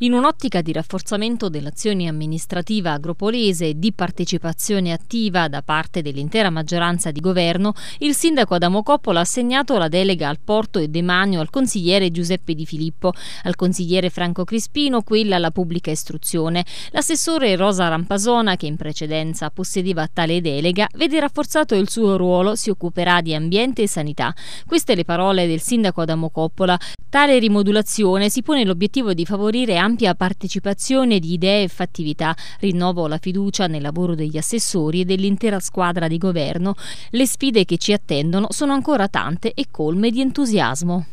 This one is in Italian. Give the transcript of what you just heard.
In un'ottica di rafforzamento dell'azione amministrativa agropolese e di partecipazione attiva da parte dell'intera maggioranza di governo, il sindaco Adamo Coppola ha assegnato la delega al porto e demanio al consigliere Giuseppe Di Filippo, al consigliere Franco Crispino quella alla pubblica istruzione. L'assessore Rosa Rampasona, che in precedenza possedeva tale delega, vede rafforzato il suo ruolo, si occuperà di ambiente e sanità. Queste le parole del sindaco Adamo Coppola. Tale rimodulazione si pone l'obiettivo di favorire anche ampia partecipazione di idee e fattività. Rinnovo la fiducia nel lavoro degli assessori e dell'intera squadra di governo. Le sfide che ci attendono sono ancora tante e colme di entusiasmo.